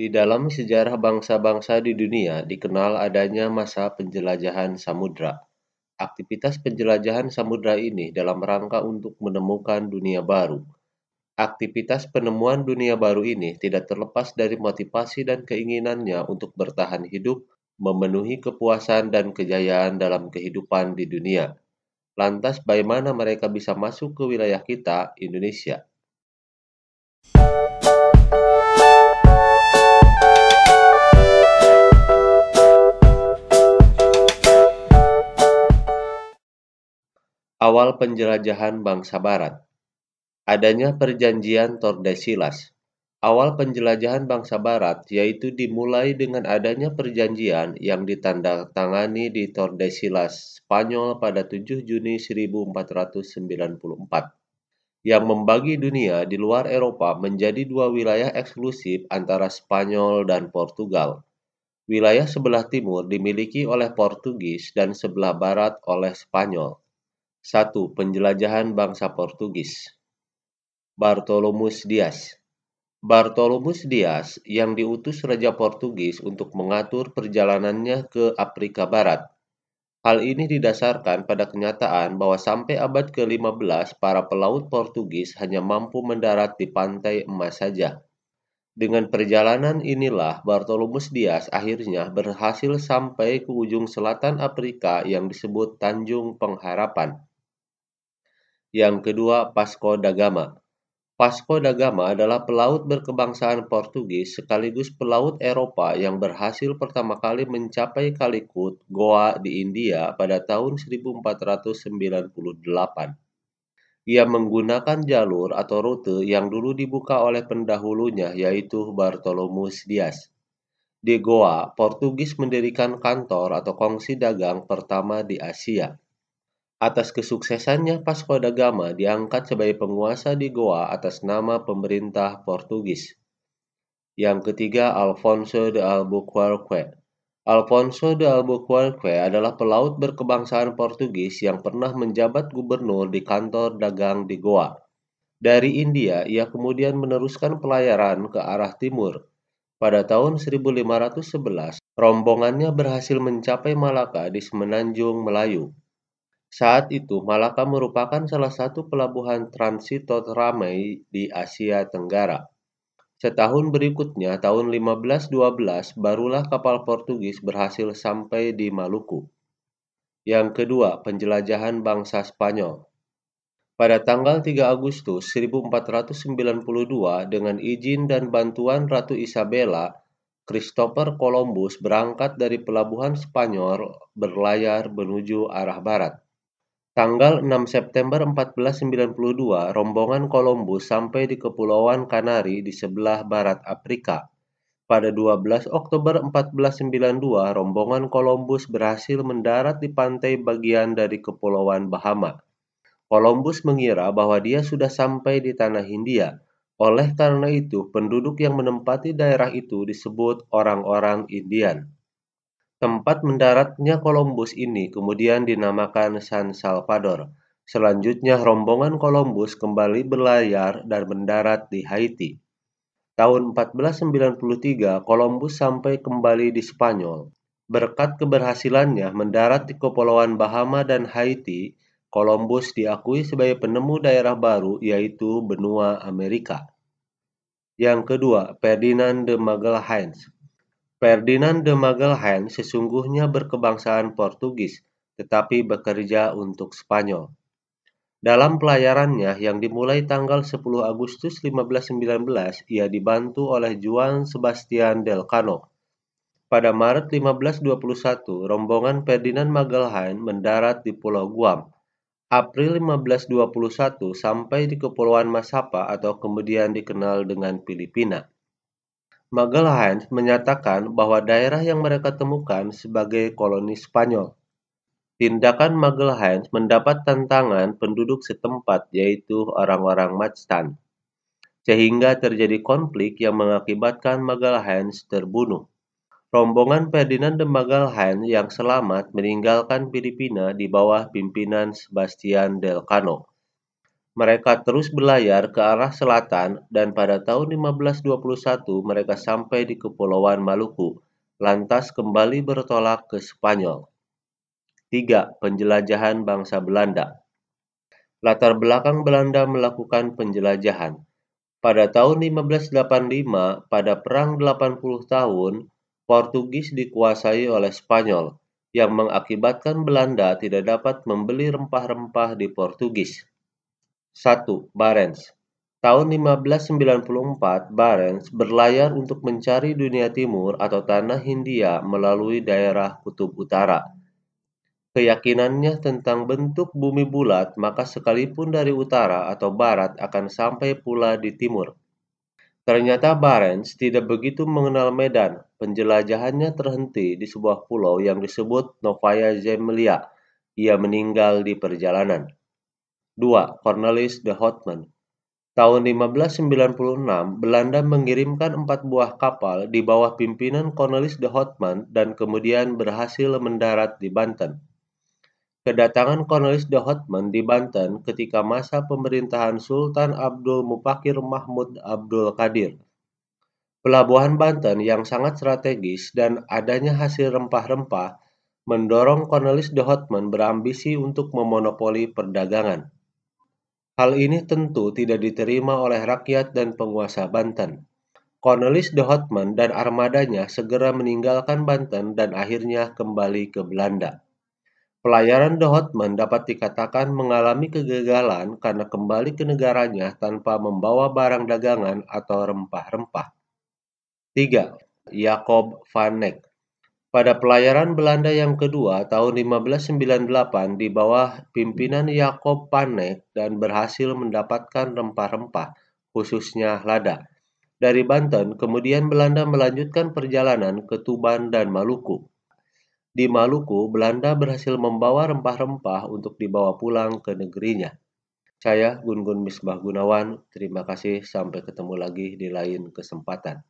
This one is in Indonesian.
Di dalam sejarah bangsa-bangsa di dunia dikenal adanya masa penjelajahan samudra. Aktivitas penjelajahan samudra ini dalam rangka untuk menemukan dunia baru. Aktivitas penemuan dunia baru ini tidak terlepas dari motivasi dan keinginannya untuk bertahan hidup, memenuhi kepuasan dan kejayaan dalam kehidupan di dunia. Lantas bagaimana mereka bisa masuk ke wilayah kita, Indonesia? awal penjelajahan bangsa barat. Adanya perjanjian Tordesillas. Awal penjelajahan bangsa barat yaitu dimulai dengan adanya perjanjian yang ditandatangani di Tordesillas, Spanyol pada 7 Juni 1494 yang membagi dunia di luar Eropa menjadi dua wilayah eksklusif antara Spanyol dan Portugal. Wilayah sebelah timur dimiliki oleh Portugis dan sebelah barat oleh Spanyol. 1. Penjelajahan bangsa Portugis. Bartolomus Dias Bartolomus Dias yang diutus Raja Portugis untuk mengatur perjalanannya ke Afrika Barat. Hal ini didasarkan pada kenyataan bahwa sampai abad ke-15 para pelaut Portugis hanya mampu mendarat di pantai emas saja. Dengan perjalanan inilah Bartolomus Dias akhirnya berhasil sampai ke ujung selatan Afrika yang disebut Tanjung Pengharapan. Yang kedua, Pasco da Gama. Pasco da Gama adalah pelaut berkebangsaan Portugis sekaligus pelaut Eropa yang berhasil pertama kali mencapai Kalikut, Goa di India pada tahun 1498. Ia menggunakan jalur atau rute yang dulu dibuka oleh pendahulunya yaitu Bartolomeus Dias. Di Goa, Portugis mendirikan kantor atau kongsi dagang pertama di Asia. Atas kesuksesannya Vasco da Gama diangkat sebagai penguasa di Goa atas nama pemerintah Portugis. Yang ketiga, Alfonso de Albuquerque. Alfonso de Albuquerque adalah pelaut berkebangsaan Portugis yang pernah menjabat gubernur di kantor dagang di Goa. Dari India, ia kemudian meneruskan pelayaran ke arah timur. Pada tahun 1511, rombongannya berhasil mencapai Malaka di semenanjung Melayu. Saat itu, Malaka merupakan salah satu pelabuhan transit teramai di Asia Tenggara. Setahun berikutnya, tahun 1512, barulah kapal Portugis berhasil sampai di Maluku. Yang kedua, penjelajahan bangsa Spanyol. Pada tanggal 3 Agustus 1492, dengan izin dan bantuan Ratu Isabella, Christopher Columbus berangkat dari pelabuhan Spanyol berlayar menuju arah barat. Tanggal 6 September 1492, rombongan Columbus sampai di Kepulauan Kanari di sebelah barat Afrika. Pada 12 Oktober 1492, rombongan Columbus berhasil mendarat di pantai bagian dari Kepulauan Bahama. Columbus mengira bahwa dia sudah sampai di tanah Hindia. Oleh karena itu, penduduk yang menempati daerah itu disebut orang-orang Indian. Tempat mendaratnya Columbus ini kemudian dinamakan San Salvador. Selanjutnya rombongan Columbus kembali berlayar dan mendarat di Haiti. Tahun 1493, Columbus sampai kembali di Spanyol. Berkat keberhasilannya mendarat di Kepulauan Bahama dan Haiti, Columbus diakui sebagai penemu daerah baru yaitu benua Amerika. Yang kedua, Ferdinand de Magalhães Ferdinand de Magellan sesungguhnya berkebangsaan Portugis tetapi bekerja untuk Spanyol. Dalam pelayarannya yang dimulai tanggal 10 Agustus 1519, ia dibantu oleh Juan Sebastian del Cano. Pada Maret 1521, rombongan Ferdinand Magellan mendarat di Pulau Guam. April 1521 sampai di Kepulauan Masapa atau kemudian dikenal dengan Filipina. Magalhães menyatakan bahwa daerah yang mereka temukan sebagai koloni Spanyol. Tindakan Magalhães mendapat tantangan penduduk setempat yaitu orang-orang Mactan, sehingga terjadi konflik yang mengakibatkan Magalhães terbunuh. Rombongan Ferdinand de Magalhães yang selamat meninggalkan Filipina di bawah pimpinan Sebastian Delcano. Mereka terus berlayar ke arah selatan dan pada tahun 1521 mereka sampai di Kepulauan Maluku, lantas kembali bertolak ke Spanyol. 3. Penjelajahan bangsa Belanda Latar belakang Belanda melakukan penjelajahan. Pada tahun 1585, pada Perang 80 tahun, Portugis dikuasai oleh Spanyol, yang mengakibatkan Belanda tidak dapat membeli rempah-rempah di Portugis. 1. Barents Tahun 1594, Barents berlayar untuk mencari dunia timur atau tanah Hindia melalui daerah kutub utara. Keyakinannya tentang bentuk bumi bulat, maka sekalipun dari utara atau barat akan sampai pula di timur. Ternyata Barents tidak begitu mengenal medan. Penjelajahannya terhenti di sebuah pulau yang disebut Novaya Zemlya. Ia meninggal di perjalanan. 2. Cornelis de Houtman Tahun 1596, Belanda mengirimkan empat buah kapal di bawah pimpinan Cornelis de Houtman dan kemudian berhasil mendarat di Banten. Kedatangan Cornelis de Houtman di Banten ketika masa pemerintahan Sultan Abdul Mupakir Mahmud Abdul Qadir. Pelabuhan Banten yang sangat strategis dan adanya hasil rempah-rempah mendorong Cornelis de Houtman berambisi untuk memonopoli perdagangan. Hal ini tentu tidak diterima oleh rakyat dan penguasa Banten. Cornelis de Houtman dan armadanya segera meninggalkan Banten dan akhirnya kembali ke Belanda. Pelayaran de Houtman dapat dikatakan mengalami kegagalan karena kembali ke negaranya tanpa membawa barang dagangan atau rempah-rempah. 3. Jacob van Neck pada pelayaran Belanda yang kedua tahun 1598 di bawah pimpinan Jacob Panek dan berhasil mendapatkan rempah-rempah, khususnya lada. Dari Banten, kemudian Belanda melanjutkan perjalanan ke Tuban dan Maluku. Di Maluku, Belanda berhasil membawa rempah-rempah untuk dibawa pulang ke negerinya. Saya Gun Gun Misbah Gunawan, terima kasih sampai ketemu lagi di lain kesempatan.